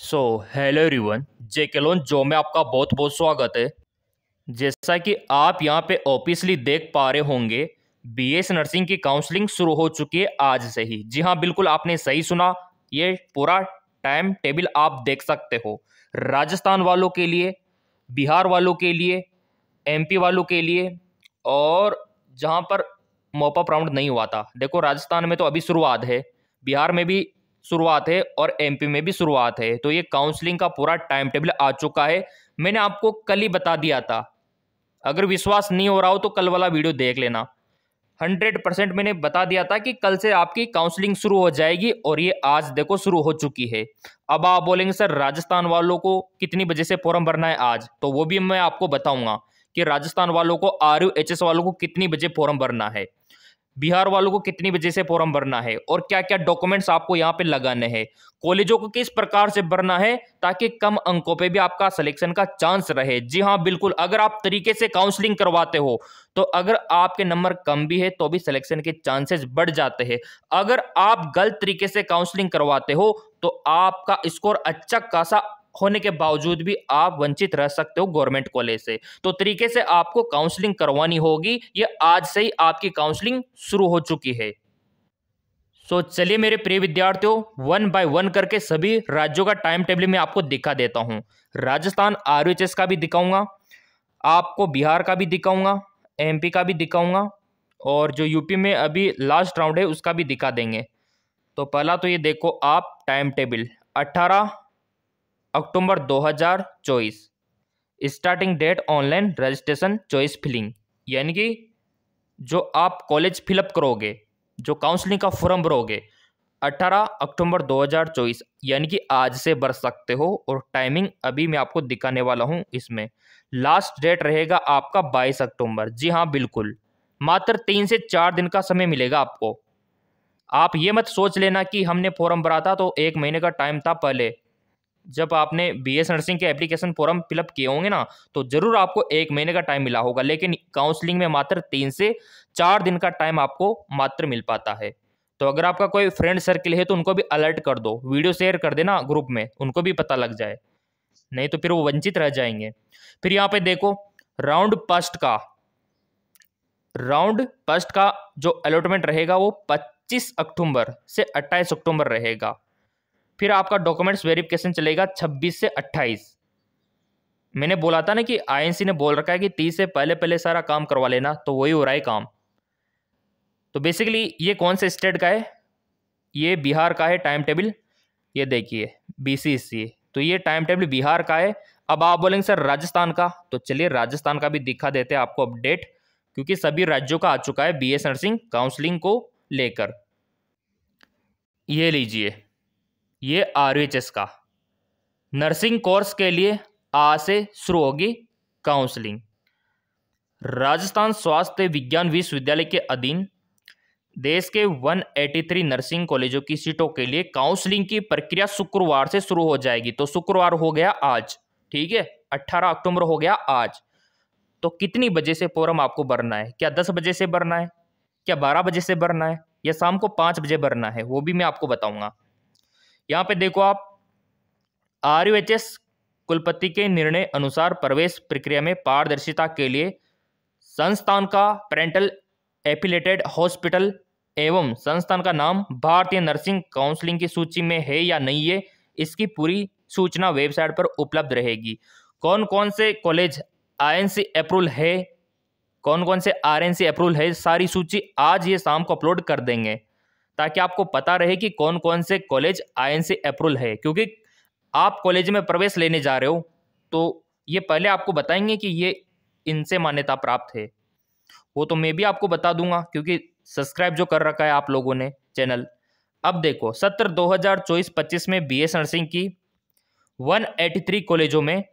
so hello everyone केलोन जो में आपका बहुत बहुत स्वागत है जैसा कि आप यहाँ पे ऑफिसली देख पा रहे होंगे बीएस नर्सिंग की काउंसलिंग शुरू हो चुकी है आज से ही जी हाँ बिल्कुल आपने सही सुना ये पूरा टाइम टेबल आप देख सकते हो राजस्थान वालों के लिए बिहार वालों के लिए पी वालों के लिए और जहाँ पर मोपअप प्राउंड नहीं हुआ था देखो राजस्थान में तो अभी शुरुआत है बिहार में भी शुरुआत है और एमपी में भी शुरुआत है तो ये काउंसलिंग का पूरा टाइम टेबल आ चुका है मैंने आपको कल ही बता दिया था अगर विश्वास नहीं हो रहा हो तो कल वाला वीडियो देख लेना हंड्रेड परसेंट मैंने बता दिया था कि कल से आपकी काउंसलिंग शुरू हो जाएगी और ये आज देखो शुरू हो चुकी है अब आप बोलेंगे सर राजस्थान वालों को कितनी बजे से फॉर्म भरना है आज तो वो भी मैं आपको बताऊंगा कि राजस्थान वालों को आर यू वालों को कितनी बजे फॉर्म भरना है बिहार वालों को कितनी बजे से फॉर्म भरना है और क्या क्या डॉक्यूमेंट्स आपको यहाँ पे लगाने हैं कॉलेजों को किस प्रकार से भरना है ताकि कम अंकों पे भी आपका सिलेक्शन का चांस रहे जी हाँ बिल्कुल अगर आप तरीके से काउंसलिंग करवाते हो तो अगर आपके नंबर कम भी है तो भी सिलेक्शन के चांसेस बढ़ जाते हैं अगर आप गलत तरीके से काउंसलिंग करवाते हो तो आपका स्कोर अच्छा खासा होने के बावजूद भी आप वंचित रह सकते हो गवर्नमेंट कॉलेज से तो तरीके से आपको काउंसलिंग करवानी होगी ये आज से ही आपकी काउंसलिंग शुरू हो चुकी है सो so, चलिए मेरे प्रिय विद्यार्थियों वन बाय वन करके सभी राज्यों का टाइम टेबल मैं आपको दिखा देता हूँ राजस्थान आर का भी दिखाऊंगा आपको बिहार का भी दिखाऊंगा एमपी का भी दिखाऊंगा और जो यूपी में अभी लास्ट राउंड है उसका भी दिखा देंगे तो पहला तो ये देखो आप टाइम टेबल अट्ठारह October 2024 starting date online registration choice filling यानी कि जो आप कॉलेज फिलअप करोगे जो काउंसलिंग का फॉर्म भरोगे 18 अक्टूबर 2024 यानी कि आज से भर सकते हो और टाइमिंग अभी मैं आपको दिखाने वाला हूँ इसमें लास्ट डेट रहेगा आपका 22 अक्टूबर जी हाँ बिल्कुल मात्र तीन से चार दिन का समय मिलेगा आपको आप ये मत सोच लेना कि हमने फॉर्म भरा था तो एक महीने का टाइम था पहले जब आपने बी एस नर्सिंग के एप्लीकेशन फॉर्म फिलअप किए होंगे ना तो ज़रूर आपको एक महीने का टाइम मिला होगा लेकिन काउंसलिंग में मात्र तीन से चार दिन का टाइम आपको मात्र मिल पाता है तो अगर आपका कोई फ्रेंड सर्किल है तो उनको भी अलर्ट कर दो वीडियो शेयर कर देना ग्रुप में उनको भी पता लग जाए नहीं तो फिर वो वंचित रह जाएंगे फिर यहाँ पे देखो राउंड पस्ट का राउंड पस्ट का जो अलॉटमेंट रहेगा वो 25 अक्टूबर से 28 अक्टूबर रहेगा फिर आपका डॉक्यूमेंट्स वेरिफिकेशन चलेगा छब्बीस से अट्ठाईस मैंने बोला था ना कि आईएनसी ने बोल रखा है कि तीस से पहले पहले सारा काम करवा लेना तो वही हो रहा है काम तो बेसिकली ये कौन से स्टेट का है ये बिहार का है टाइम टेबल ये देखिए सी तो ये टाइम टेबल बिहार का है अब आप बोलेंगे सर राजस्थान का तो चलिए राजस्थान का भी दिखा देते हैं आपको अपडेट क्योंकि सभी राज्यों का आ चुका है बीएस नर्सिंग काउंसलिंग को लेकर ये लीजिए ये आर का नर्सिंग कोर्स के लिए आ से शुरू होगी काउंसलिंग राजस्थान स्वास्थ्य विज्ञान विश्वविद्यालय के अधीन देश के 183 नर्सिंग कॉलेजों की सीटों के लिए काउंसलिंग की प्रक्रिया शुक्रवार से शुरू हो जाएगी तो शुक्रवार हो गया आज ठीक है 18 अक्टूबर हो गया आज तो कितनी बजे से फॉर्म आपको भरना है क्या 10 बजे से भरना है क्या 12 बजे से भरना है या शाम को 5 बजे भरना है वो भी मैं आपको बताऊंगा यहाँ पे देखो आप आर यू एच एस कुलपति के निर्णय अनुसार प्रवेश प्रक्रिया में पारदर्शिता के लिए संस्थान का पेरेंटल एफिलेटेड हॉस्पिटल एवं संस्थान का नाम भारतीय नर्सिंग काउंसलिंग की सूची में है या नहीं है इसकी पूरी सूचना वेबसाइट पर उपलब्ध रहेगी कौन कौन से कॉलेज आईएनसी अप्रूवल है कौन कौन से आरएनसी अप्रूवल है सारी सूची आज ये शाम को अपलोड कर देंगे ताकि आपको पता रहे कि कौन कौन से कॉलेज आई सी अप्रूवल है क्योंकि आप कॉलेज में प्रवेश लेने जा रहे हो तो ये पहले आपको बताएंगे कि ये इनसे मान्यता प्राप्त है वो तो मैं भी आपको बता दूंगा क्योंकि सब्सक्राइब जो कर रखा है आप लोगों ने चैनल अब देखो सत्र 2024-25 में बीएस नर्सिंग की 183 कॉलेजों में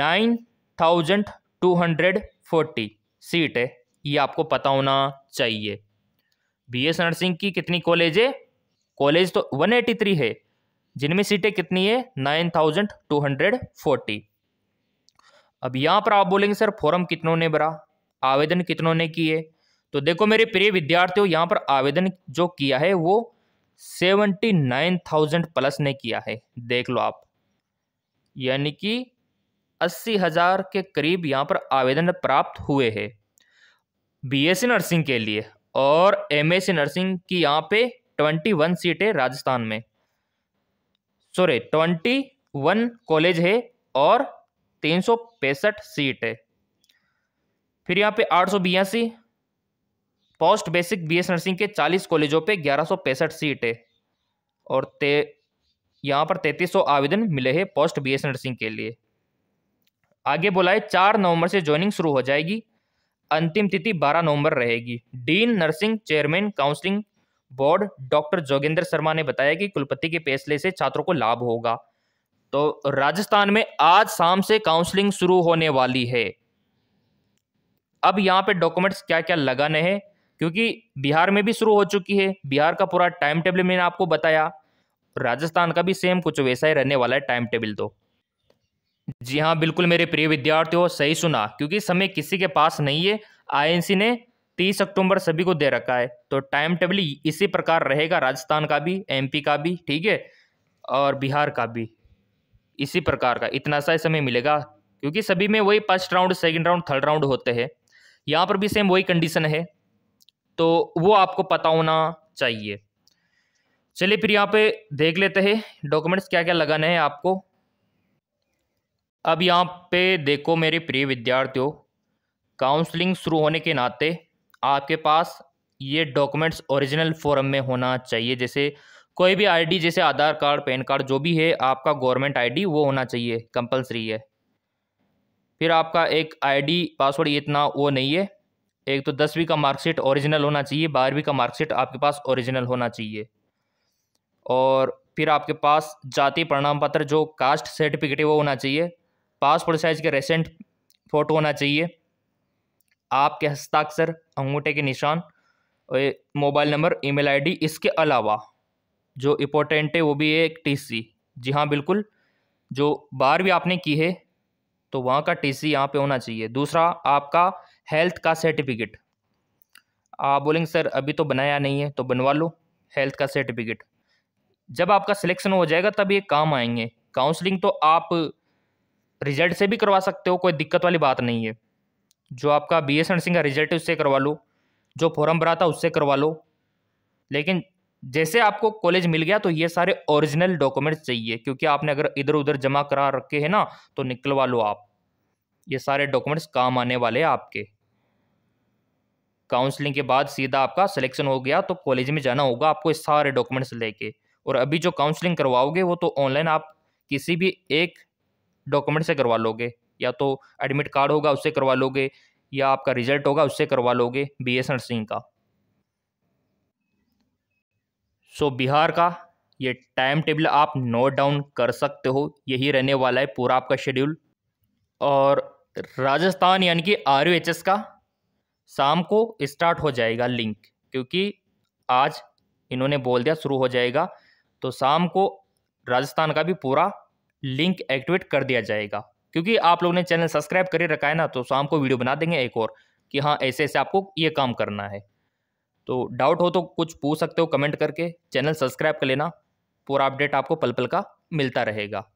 9,240 सीट है ये आपको पता होना चाहिए बी एस नर्सिंग की कितनी कॉलेज है कॉलेज तो 183 है जिनमें सीटें कितनी है 9240 अब यहाँ पर आप बोलेंगे सर फॉर्म कितनों ने भरा आवेदन कितनों ने किए तो देखो मेरे प्रिय विद्यार्थियों यहाँ पर आवेदन जो किया है वो सेवेंटी नाइन थाउजेंड प्लस ने किया है देख लो आप यानी कि अस्सी हज़ार के करीब यहाँ पर आवेदन प्राप्त हुए हैं एस नर्सिंग के लिए और एम से नर्सिंग की यहाँ पे ट्वेंटी वन सीट है राजस्थान में सॉरी ट्वेंटी वन कॉलेज है और तीन सौ पैंसठ सीट है फिर यहाँ पे आठ सौ बयासी पोस्ट बेसिक बीएस नर्सिंग के चालीस कॉलेजों पे ग्यारह सौ पैंसठ सीट है और ते यहाँ पर तैंतीस सौ आवेदन मिले हैं पोस्ट बीएस नर्सिंग के लिए आगे बोला है चार नवंबर से ज्वाइनिंग शुरू हो जाएगी अंतिम तिथि 12 नवंबर रहेगी dean nursing chairman counselling board doctor Jogendra Sharma ने बताया कि कुलपति के फैसले से छात्रों को लाभ होगा तो राजस्थान में आज शाम से काउंसलिंग शुरू होने वाली है अब यहाँ पे डॉक्यूमेंट्स क्या क्या लगाने हैं क्योंकि बिहार में भी शुरू हो चुकी है बिहार का पूरा टाइम टेबल मैंने आपको बताया राजस्थान का भी सेम कुछ वैसा ही रहने वाला है टाइम टेबल तो जी हाँ बिल्कुल मेरे प्रिय विद्यार्थियों सही सुना क्योंकि समय किसी के पास नहीं है आईएनसी ने तीस अक्टूबर सभी को दे रखा है तो टाइम टेबल इसी प्रकार रहेगा राजस्थान का भी एमपी का भी ठीक है और बिहार का भी इसी प्रकार का इतना सा समय मिलेगा क्योंकि सभी में वही first round second round third round होते हैं यहाँ पर भी सेम वही कंडीशन है तो वो आपको पता होना चाहिए चलिए फिर यहाँ पे देख लेते हैं डॉक्यूमेंट्स क्या क्या लगाने हैं आपको अब यहाँ पे देखो मेरे प्रिय विद्यार्थियों काउंसलिंग शुरू होने के नाते आपके पास ये डॉक्यूमेंट्स ओरिजिनल फॉर्म में होना चाहिए जैसे कोई भी आईडी जैसे आधार कार्ड पैन कार्ड जो भी है आपका गवर्नमेंट आईडी वो होना चाहिए कंपलसरी है फिर आपका एक आईडी पासवर्ड इतना वो नहीं है एक तो दसवीं का मार्कशीट ओरिजिनल होना चाहिए बारहवीं का मार्कशीट आपके पास ओरिजिनल होना चाहिए और फिर आपके पास जाति प्रणाम पत्र जो कास्ट सर्टिफिकेट है वो होना चाहिए पासपोर्ट साइज़ के रेसेंट फ़ोटो होना चाहिए आपके हस्ताक्षर अंगूठे के निशान और मोबाइल नंबर ईमेल आईडी इसके अलावा जो इम्पोर्टेंट है वो भी है एक टीसी जी हाँ बिल्कुल जो बार भी आपने की है तो वहाँ का टीसी सी यहाँ पर होना चाहिए दूसरा आपका हेल्थ का सर्टिफिकेट आप बोलेंगे सर अभी तो बनाया नहीं है तो बनवा लो हेल्थ का सर्टिफिकेट जब आपका सिलेक्शन हो जाएगा तब ये काम आएंगे काउंसलिंग तो आप रिजल्ट से भी करवा सकते हो कोई दिक्कत वाली बात नहीं है जो आपका बी एस नर्सिंग का रिजल्ट है उससे करवा लो जो फॉर्म भरा था उससे करवा लो लेकिन जैसे आपको कॉलेज मिल गया तो ये सारे ओरिजिनल डॉक्यूमेंट्स चाहिए क्योंकि आपने अगर इधर उधर जमा करा रखे हैं ना तो निकलवा लो आप ये सारे डॉक्यूमेंट्स काम आने वाले आपके काउंसलिंग के बाद सीधा आपका सिलेक्शन हो गया तो कॉलेज में जाना होगा आपको सारे डॉक्यूमेंट्स लेके और अभी जो काउंसलिंग करवाओगे वो तो ऑनलाइन आप किसी भी एक डॉक्यूमेंट से करवा लोगे या तो एडमिट कार्ड होगा उससे करवा लोगे या आपका रिजल्ट होगा उससे करवा लोगे बी एस नर्सिंग का सो so, बिहार का ये टाइम टेबल आप नोट डाउन कर सकते हो यही रहने वाला है पूरा आपका शेड्यूल और राजस्थान यानी कि आर का शाम को स्टार्ट हो जाएगा लिंक क्योंकि आज इन्होंने बोल दिया शुरू हो जाएगा तो शाम को राजस्थान का भी पूरा लिंक एक्टिवेट कर दिया जाएगा क्योंकि आप लोगों ने चैनल सब्सक्राइब कर रखा है ना तो शाम को वीडियो बना देंगे एक और कि हाँ ऐसे ऐसे आपको ये काम करना है तो डाउट हो तो कुछ पूछ सकते हो कमेंट करके चैनल सब्सक्राइब कर लेना पूरा अपडेट आपको पल पल का मिलता रहेगा